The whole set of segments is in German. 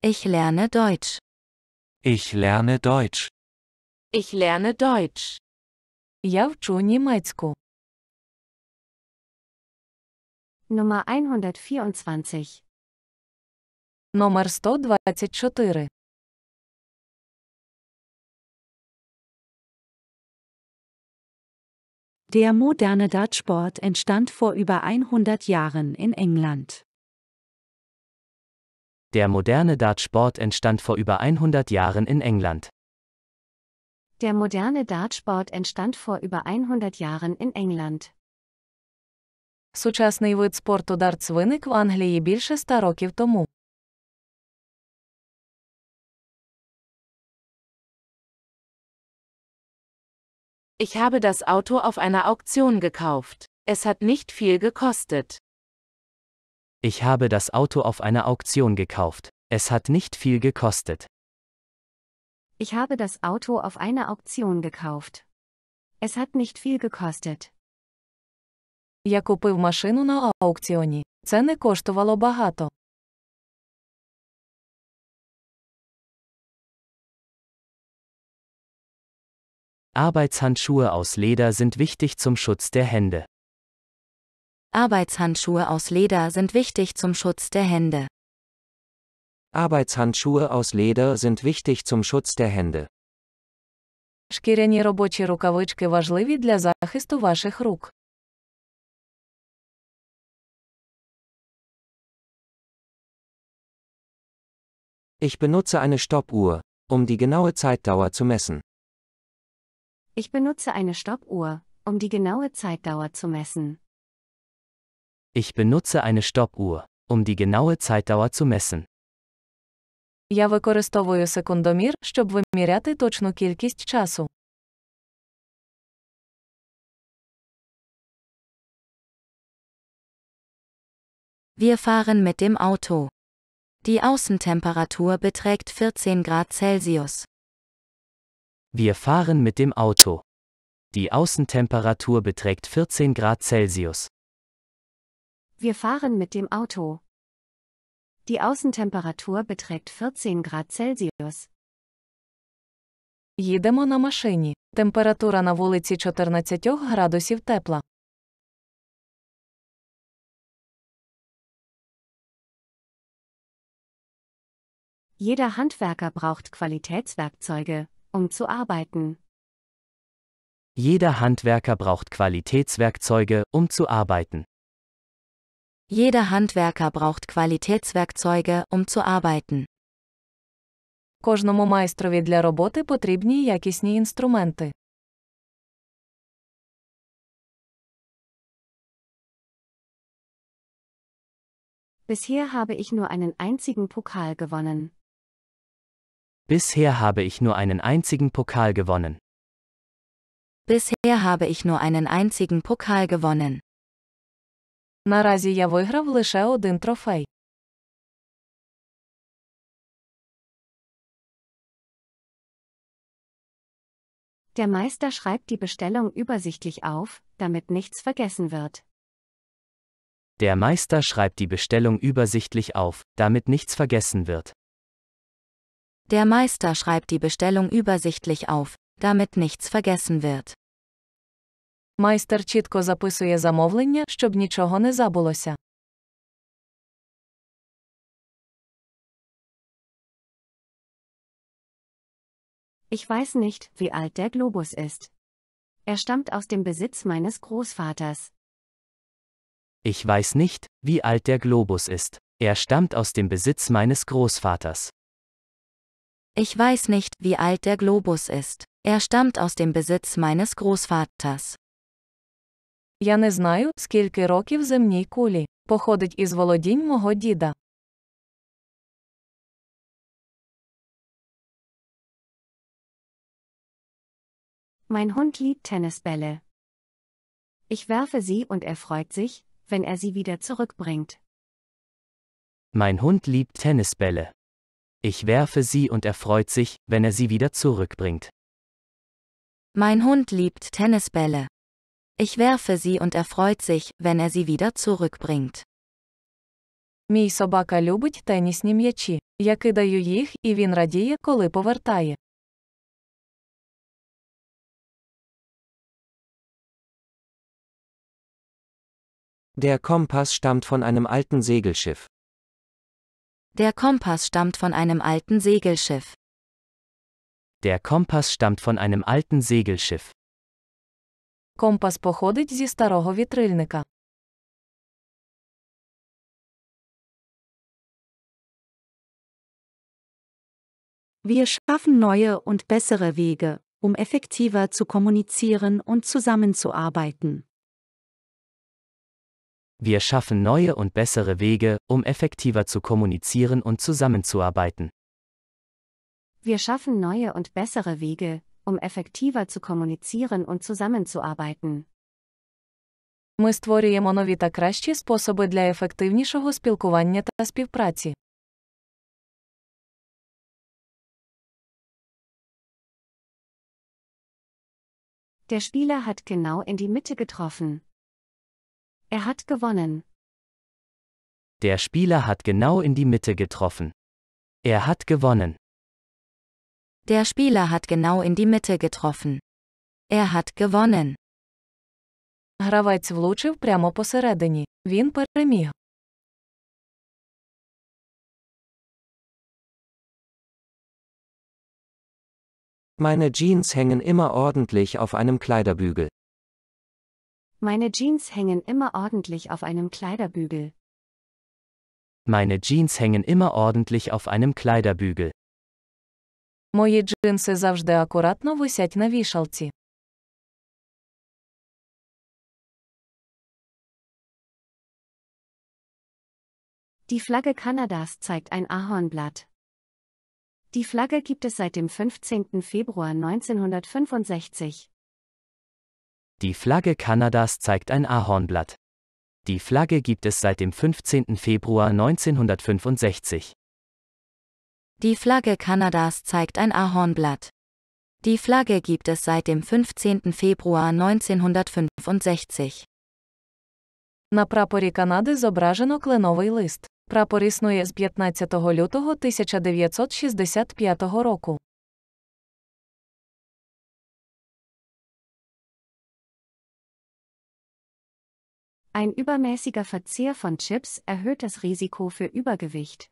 Ich lerne Deutsch. Ich lerne Deutsch. Ich lerne Deutsch. Я вчу німецьку. Nummer 124. Номер 124. Der moderne Dartsport entstand vor über 100 Jahren in England. Der moderne Dartsport entstand vor über 100 Jahren in England. Der moderne Dartsport entstand vor über 100 Jahren in England. Сучасний вид спорту дартс виник в Англії більше 100 років тому. Ich habe das Auto auf einer Auktion gekauft. Es hat nicht viel gekostet. Ich habe das Auto auf einer Auktion gekauft. Es hat nicht viel gekostet. Ich habe das Auto auf einer Auktion gekauft. Es hat nicht viel gekostet. Я купив машину на аукціоні. Це не коштувало багато. Arbeitshandschuhe aus Leder sind wichtig zum Schutz der Hände. Arbeitshandschuhe aus Leder sind wichtig zum Schutz der Hände. Arbeitshandschuhe aus Leder sind wichtig zum Schutz der Hände. Шкіряні робочі рукавички важливі для захисту ваших рук. Ich benutze eine Stoppuhr, um die genaue Zeitdauer zu messen. Ich benutze eine Stoppuhr, um die genaue Zeitdauer zu messen. Ich benutze eine Stoppuhr, um die genaue Zeitdauer zu messen. Я використовую секундомір, щоб виміряти точну кількість часу. Wir fahren mit dem Auto. Die Außentemperatur beträgt 14 Grad Celsius. Wir fahren mit dem Auto. Die Außentemperatur beträgt 14 Grad Celsius. Wir fahren mit dem Auto. Die Außentemperatur beträgt 14 Grad Celsius. Їдемо на машині. Температура на вулиці 14 градусів тепла. Jeder Handwerker braucht Qualitätswerkzeuge, um zu arbeiten. Jeder Handwerker braucht Qualitätswerkzeuge, um zu arbeiten. Jeder Handwerker braucht Qualitätswerkzeuge, um zu arbeiten. Кожному майстрові для роботи потрібні якісні інструменти. Bisher habe ich nur einen einzigen Pokal gewonnen. Bisher habe ich nur einen einzigen Pokal gewonnen. Bisher habe ich nur einen einzigen Pokal gewonnen. Наразі я виграв лише один трофей. Der Meister schreibt die Bestellung übersichtlich auf, damit nichts vergessen wird. Der Meister schreibt die Bestellung übersichtlich auf, damit nichts vergessen wird. Der Meister schreibt die Bestellung übersichtlich auf, damit nichts vergessen wird. Майстер чітко записує замовлення, щоб нічого не забулося. Ich weiß nicht, wie alt der Globus ist. Er stammt aus dem Besitz meines Großvaters. Ich weiß nicht, wie alt der Globus ist. Er stammt aus dem Besitz meines Großvaters. Ich weiß nicht, wie alt der Globus ist. Er stammt aus dem Besitz meines Großvaters. Я не знаю, скільки років земній кулі. Походить із володінь мого діда. Mein Hund liebt Tennisbälle. Ich werfe sie und er freut sich, wenn er sie wieder zurückbringt. Mein Hund liebt Tennisbälle. Ich werfe sie und er freut sich, wenn er sie wieder zurückbringt. Mein Hund liebt Tennisbälle. Ich werfe sie und er freut sich, wenn er sie wieder zurückbringt. Мій собака любить тенісні м'ячі. Я кидаю їх, і він радіє, коли повертає. Der Kompass stammt von einem alten Segelschiff. Der Kompass stammt von einem alten Segelschiff. Der Kompass stammt von einem alten Segelschiff. Компас походить зі старого вітрильника. Wir schaffen neue und bessere Wege, um effektiver zu kommunizieren und zusammenzuarbeiten. Wir schaffen neue und bessere Wege, um effektiver zu kommunizieren und zusammenzuarbeiten. Wir schaffen neue und bessere Wege, um effektiver zu kommunizieren und zusammenzuarbeiten. Ми створюємо нові та кращі способи для ефективнішого спілкування та співпраці. Der Spieler hat genau in die Mitte getroffen. Er hat gewonnen. Der Spieler hat genau in die Mitte getroffen. Er hat gewonnen. Der Spieler hat genau in die Mitte getroffen. Er hat gewonnen. Гравець влучив прямо посередині. Він переміг. Meine Jeans hängen immer ordentlich auf einem Kleiderbügel. Meine Jeans hängen immer ordentlich auf einem Kleiderbügel. Meine Jeans hängen immer ordentlich auf einem Kleiderbügel. Мої джинси завжди акуратно висять на вішалці. Die Flagge Kanadas zeigt ein Ahornblatt. Die Flagge gibt es seit dem 15. Februar 1965. Die Flagge Kanadas zeigt ein Ahornblatt. Die Flagge gibt es seit dem 15. Februar 1965. Die Flagge Kanadas zeigt ein Ahornblatt. Die Flagge gibt es seit dem 15. Februar 1965. На прапорі Канади зображено кленовий лист. Прапор існує з 15 лютого 1965 року. Ein übermäßiger Verzehr von Chips erhöht das Risiko für Übergewicht.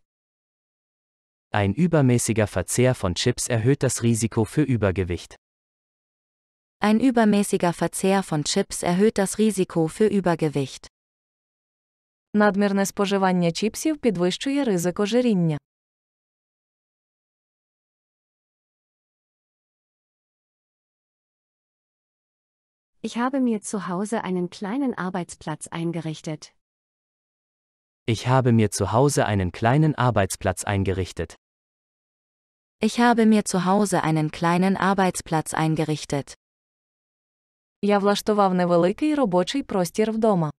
Ein übermäßiger Verzehr von Chips erhöht das Risiko für Übergewicht. Ein übermäßiger Verzehr von Chips erhöht das Risiko für Übergewicht. Надмірне споживання чіпсів підвищує ризик ожиріння. Ich habe mir zu Hause einen kleinen Arbeitsplatz eingerichtet. Ich habe mir zu Hause einen kleinen Arbeitsplatz eingerichtet. Ich habe mir zu Hause einen kleinen Arbeitsplatz eingerichtet. Я влаштував невеликий робочий простір вдома.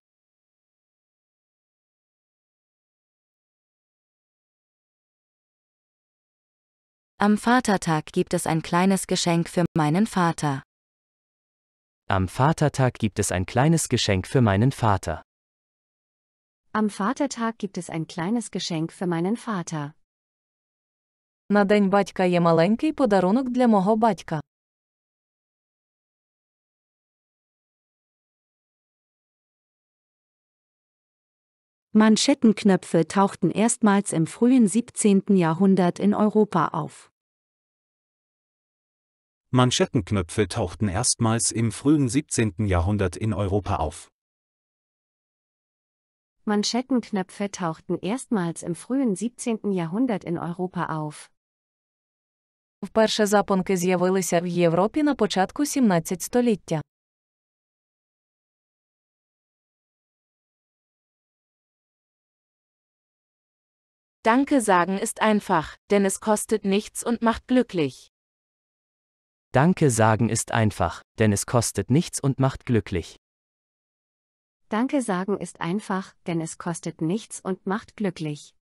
Am Vatertag gibt es ein kleines Geschenk für meinen Vater. Am Vatertag gibt es ein kleines Geschenk für meinen Vater. Am Vatertag gibt es ein kleines Geschenk für meinen Vater. На день батька є маленький подарунок для мого батька. Manschettenknöpfe tauchten erstmals im frühen 17. Jahrhundert in Europa auf. Manschettenknöpfe tauchten erstmals im frühen 17. Jahrhundert in Europa auf. Manschettenknöpfe tauchten erstmals im frühen 17. Jahrhundert in Europa auf. Вперше запонки з'явилися в Європі на початку 17 століття. Danke sagen ist einfach, denn es kostet nichts und macht glücklich. Danke sagen ist einfach, denn es kostet nichts und macht glücklich. Danke sagen ist einfach, denn es kostet nichts und macht glücklich.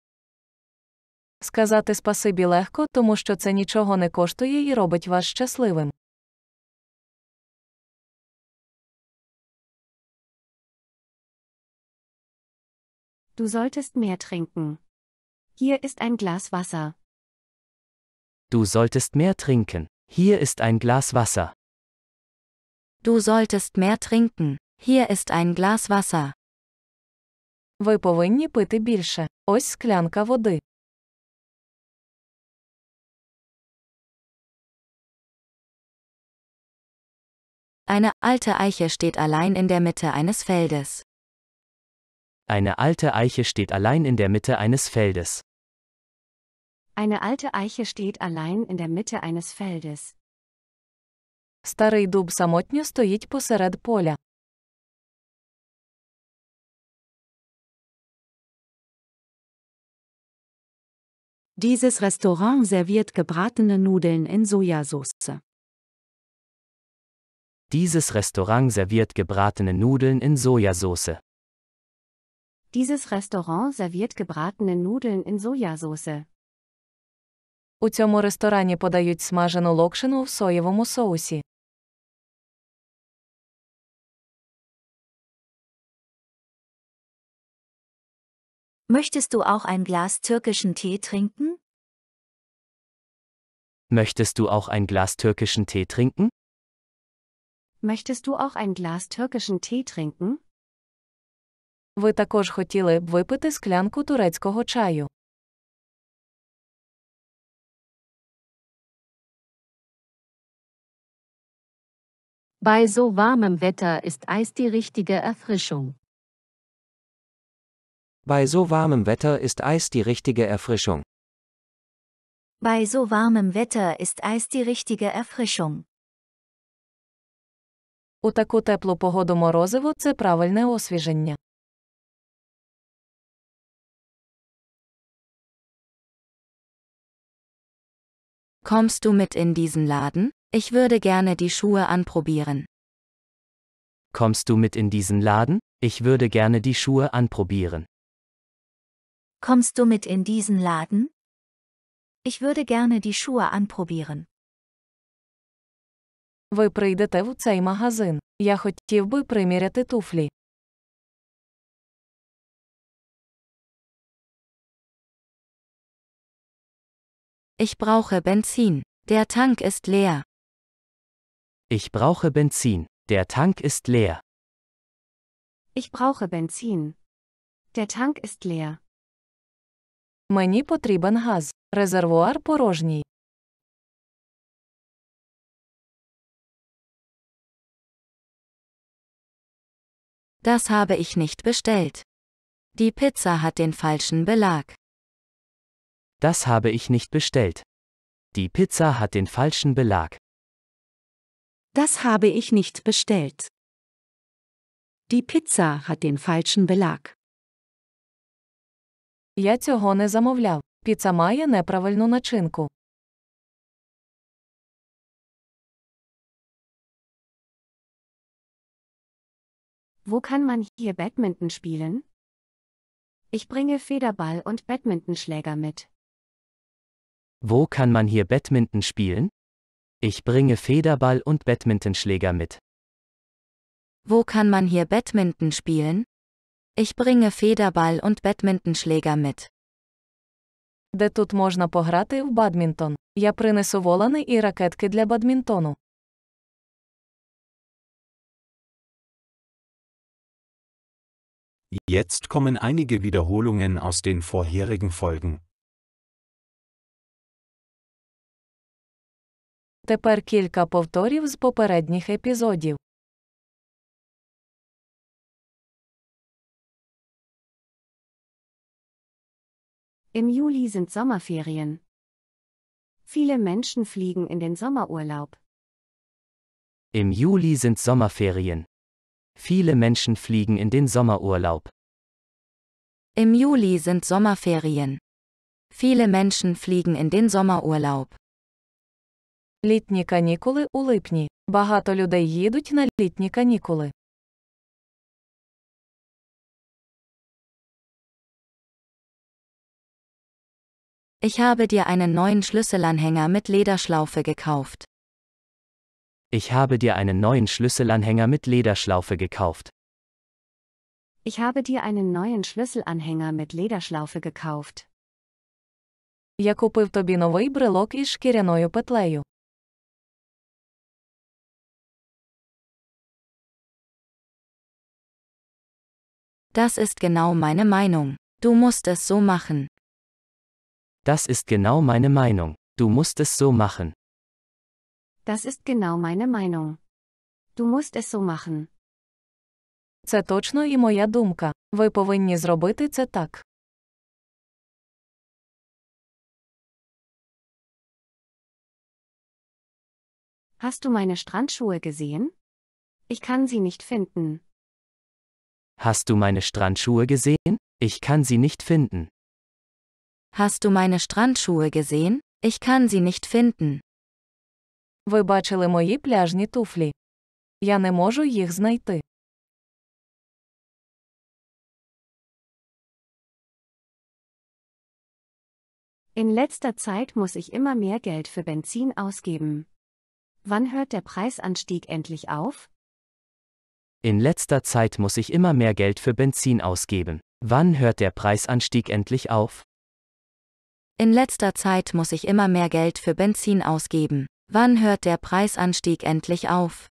Сказати спасибі легко, тому що це нічого не коштує і робить вас щасливим. Du solltest mehr trinken. Hier ist ein Glas Wasser. Du solltest mehr trinken. Hier ist ein Glas Wasser. Du solltest mehr trinken. Hier ist ein Glas Wasser. Ви повинні пити більше. Ось склянка води. Eine alte Eiche steht allein in der Mitte eines Feldes. Eine alte Eiche steht allein in der Mitte eines Feldes. Eine alte Eiche steht allein in der Mitte eines Feldes. Старий дуб самотньо стоїть посеред поля. Dieses Restaurant serviert gebratene Nudeln in Sojasauce. Dieses Restaurant serviert gebratene Nudeln in Sojasauce. Dieses Restaurant serviert gebratene Nudeln in Sojasauce. У цьому ресторані подають смажену локшину в соєвому соусі. Möchtest du auch ein Glas türkischen Tee trinken? Möchtest du auch ein Glas türkischen Tee trinken? Möchtest du auch ein Glas türkischen Tee trinken? Ви також хотіли б випити склянку турецького чаю. Bei so warmem Wetter ist Eis die richtige Erfrischung. Bei so warmem Wetter ist Eis die richtige Erfrischung. Bei so warmem Wetter ist Eis die richtige Erfrischung. У таку теплу погоду морозиво це правильне освіження. Kommst du mit in diesen Laden? Ich würde gerne die Schuhe anprobieren. Kommst du mit in diesen Laden? Ich würde gerne die Schuhe anprobieren. Kommst du mit in diesen Laden? Ich würde gerne die Schuhe anprobieren. Ви прийдете в цей магазин. Я хотів би приміряти туфлі. Ich brauche Benzin. Der Tank ist leer. Ich brauche Benzin. Der Tank ist leer. Ich brauche Benzin. Der Tank ist leer. Мені потрібен газ. Резервуар порожній. Das habe ich nicht bestellt. Die Pizza hat den falschen Belag. Das habe ich nicht bestellt. Die Pizza hat den falschen Belag. Das habe ich nicht bestellt. Die Pizza hat den falschen Belag. Я цього не замовляв. Піца має неправильну начинку. Wo kann man hier Badminton spielen? Ich bringe Federball und Badmintonschläger mit. Wo kann man hier Badminton spielen? Ich bringe Federball und Badmintonschläger mit. Wo kann man hier Badminton spielen? Ich bringe Federball und Badmintonschläger mit. Де тут можна пограти в бадмінтон? Я принесу волани і ракетки для бадмінтону. Jetzt kommen einige Wiederholungen aus den vorherigen Folgen. Тепер кілька повторів з попередніх епізодів. Im Juli sind Sommerferien. Viele Menschen fliegen in den Sommerurlaub. Im Juli sind Sommerferien. Viele Menschen fliegen in den Sommerurlaub. Im Juli sind Sommerferien. Viele Menschen fliegen in den Sommerurlaub. Літні канікули у липні. Багато людей їдуть на літні канікули. Ich habe dir einen neuen Schlüsselanhänger mit Lederschlaufe gekauft. Ich habe dir einen neuen Schlüsselanhänger mit Lederschlaufe gekauft. Ich habe dir einen neuen Schlüsselanhänger mit Lederschlaufe gekauft. Я купив тобі новий брелок із шкіряною петлею. Das ist genau meine Meinung. Du musst es so machen. Das ist genau meine Meinung. Du musst es so machen. Das ist genau meine Meinung. Du musst es so machen. Це точно і моя думка. Ви повинні зробити це так. Hast du meine Strandschuhe gesehen? Ich kann sie nicht finden. Hast du meine Strandschuhe gesehen? Ich kann sie nicht finden. Hast du meine Strandschuhe gesehen? Ich kann sie nicht finden. Ви бачили мої пляжні туфлі. Я не можу їх знайти. In letzter Zeit muss ich immer mehr Geld für Benzin ausgeben. Wann hört der Preisanstieg endlich auf? In letzter Zeit muss ich immer mehr Geld für Benzin ausgeben. Wann hört der Preisanstieg endlich auf? In letzter Zeit muss ich immer mehr Geld für Benzin ausgeben. Wann hört der Preisanstieg endlich auf?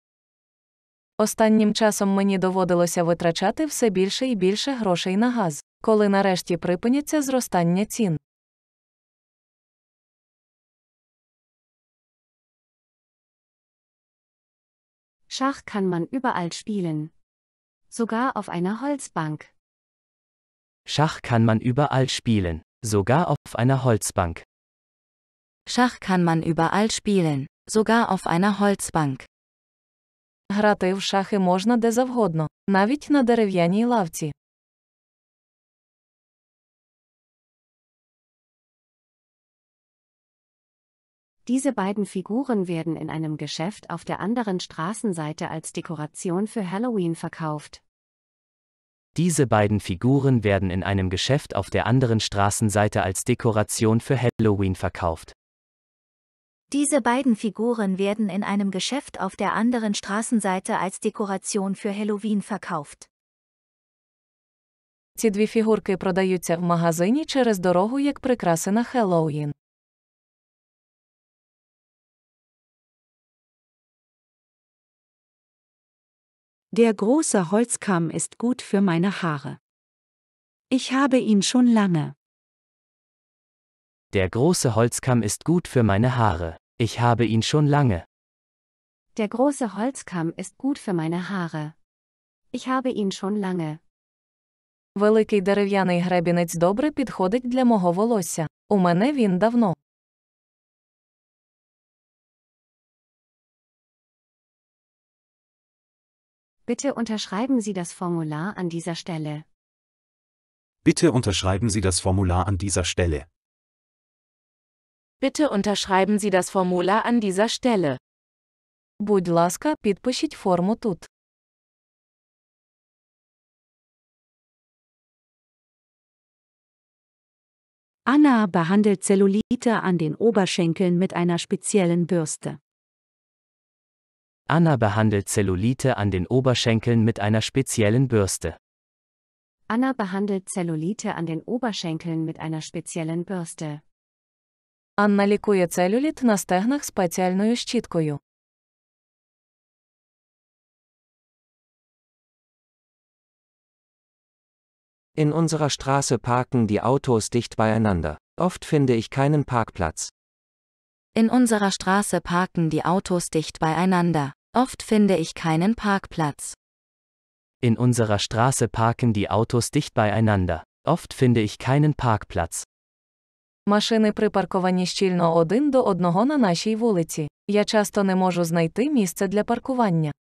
Останнім часом мені доводилося витрачати все більше і більше грошей на газ, коли нарешті припиняться зростання цін. Schach kann man überall spielen. Sogar auf einer Holzbank. Schach kann man überall spielen, sogar auf einer Holzbank. Schach kann man überall spielen, sogar auf einer Holzbank. Грати в шахи можна де завгодно, навіть на дерев'яній лавці. Diese beiden Figuren werden in einem Geschäft auf der anderen Straßenseite als Dekoration für Halloween verkauft. Diese beiden Figuren werden in einem Geschäft auf der anderen Straßenseite als Dekoration für Halloween verkauft. Diese beiden Figuren werden in einem Geschäft auf der anderen Straßenseite als Dekoration für Halloween verkauft. Ці дві фігурки продаються в магазині через дорогу як прикраси на Хеллоуін. Der große Holzkamm ist gut für meine Haare. Ich habe ihn schon lange. Der große Holzkamm ist gut für meine Haare. Ich habe ihn schon lange. Der große Holzkamm ist gut für meine Haare. Ich habe ihn schon lange. Великий дерев'яний гребінець добре підходить для мого волосся. У мене він давно. Bitte unterschreiben Sie das Formular an dieser Stelle. Bitte unterschreiben Sie das Formular an dieser Stelle. Bitte unterschreiben Sie das Formular an dieser Stelle. Будь ласка, підпишіть форму тут. Anna behandelt Zellulite an den Oberschenkeln mit einer speziellen Bürste. Anna behandelt Zellulite an den Oberschenkeln mit einer speziellen Bürste. Anna behandelt Zellulite an den Oberschenkeln mit einer speziellen Bürste. Анна лікує целюліт на стегнах спеціальною щіткою. In unserer Straße parken die Autos dicht beieinander. Oft finde ich keinen Parkplatz. In unserer Straße parken die Autos dicht beieinander. Oft finde ich keinen Parkplatz. In unserer Straße parken die Autos dicht beieinander. Oft finde ich keinen Parkplatz. Машини припарковані щільно один до одного на нашій вулиці. Я часто не можу знайти місце для паркування.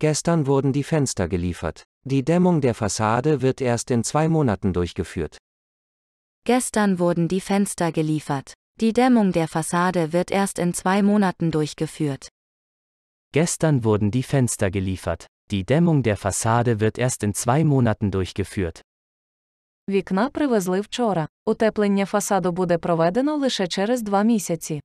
Gestern wurden die Fenster geliefert. Die Dämmung der Fassade wird erst in zwei Monaten durchgeführt. Gestern wurden die Fenster geliefert. Die Dämmung der Fassade wird erst in zwei Monaten durchgeführt. Gestern wurden die Fenster geliefert. Die Dämmung der Fassade wird erst in zwei Monaten durchgeführt. Вікна привезли вчора. Утеплення фасаду буде проведено лише через два місяці.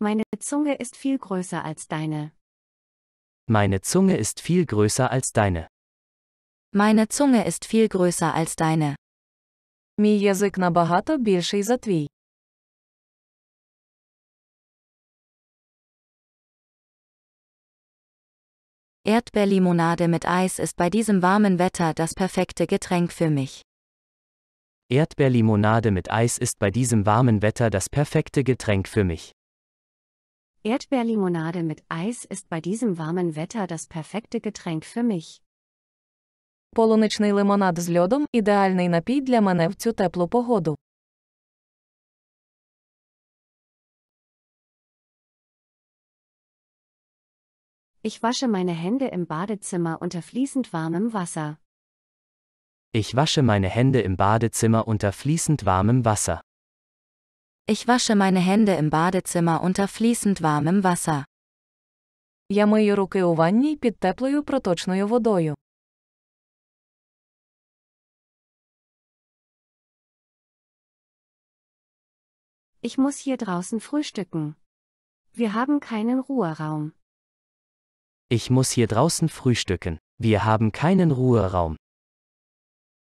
Meine Zunge ist viel größer als deine. Meine Zunge ist viel größer als deine. Meine Zunge ist viel größer als deine. Мій язик набагато більший за твій. Erdbeerlimonade mit Eis ist bei diesem warmen Wetter das perfekte Getränk für mich. Erdbeerlimonade mit Eis ist bei diesem warmen Wetter das perfekte Getränk für mich. Erdbeerlimonade mit Eis ist bei diesem warmen Wetter das perfekte Getränk für mich. Полуничний лимонад з льодом ідеальний напій для мене в цю теплу погоду. Ich wasche meine Hände im Badezimmer unter fließend warmem Wasser. Ich wasche meine Hände im Badezimmer unter fließend warmem Wasser. Ich wasche meine Hände im Badezimmer unter fließend warmem Wasser. Я мию руки у ванні під теплою проточною водою. Ich muss hier draußen frühstücken. Wir haben keinen Ruheraum. Ich muss hier draußen frühstücken. Wir haben keinen Ruheraum.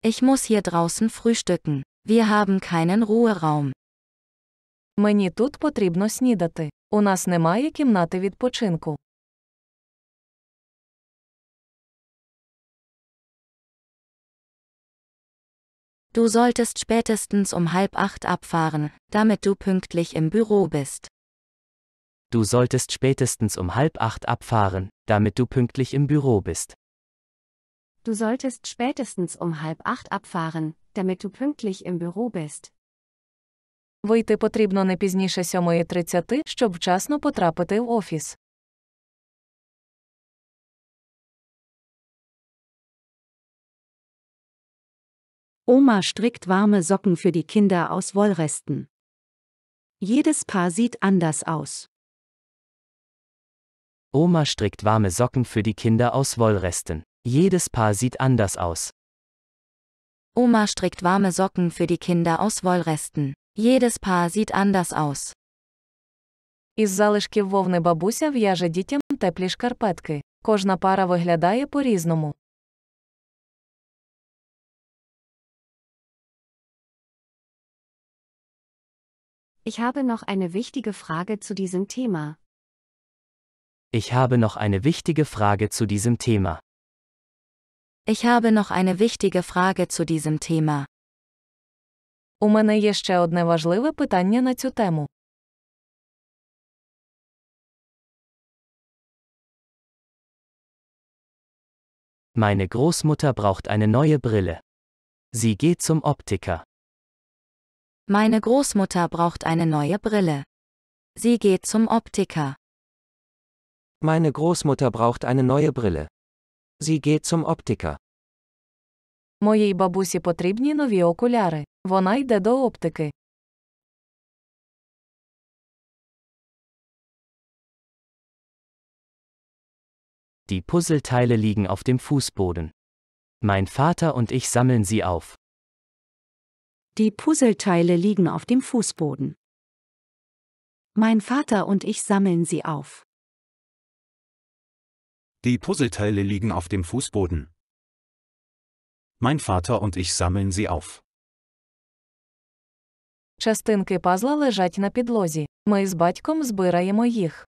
Ich muss hier draußen frühstücken. Wir haben keinen Ruheraum. Мені тут потрібно снідати. У нас немає кімнати відпочинку. Du solltest spätestens um halb acht abfahren, damit du pünktlich im Büro bist. Du solltest spätestens um halb acht abfahren, damit du pünktlich im Büro bist. Du solltest spätestens um halb acht abfahren, damit du pünktlich im Büro bist. Вийти потрібно не пізніше 7.30, щоб вчасно потрапити в офіс. Oma strickt warme Socken für die Kinder aus Wollresten. Jedes Paar sieht anders aus. Oma strickt warme Socken für die Kinder aus Wollresten. Jedes Paar sieht anders aus. Oma strickt warme Socken für die Kinder aus Wollresten. Jedes Paar sieht anders aus. Із залишків вовни бабуся в'яже дітям теплі шкарпетки. Кожна пара виглядає по-різному. Ich habe noch eine wichtige Frage zu diesem Thema. Ich habe noch eine wichtige Frage zu diesem Thema. Ich habe noch eine wichtige Frage zu diesem Thema. У мене є ще одне важливе питання на цю тему. Meine Großmutter braucht eine neue Brille. Sie geht zum Optiker. Meine Großmutter braucht eine neue Brille. Sie geht zum Optiker. Meine Großmutter braucht eine neue Brille. Sie geht zum Optiker. Моїй бабусі потрібні нові окуляри. Вона йде до оптики. Die Puzzleteile liegen auf dem Fußboden. Mein Vater und ich sammeln sie auf. Die Puzzleteile liegen auf dem Fußboden. Mein Vater und ich sammeln sie auf. Die Puzzleteile liegen auf dem Fußboden. Mein Vater und ich sammeln sie auf. Частинки пазла лежать на підлозі. Ми з батьком збираємо їх.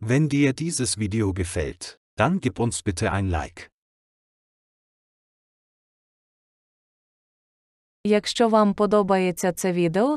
Wenn dir dieses Video gefällt, dann gib uns bitte ein Like. Якщо вам подобається це відео,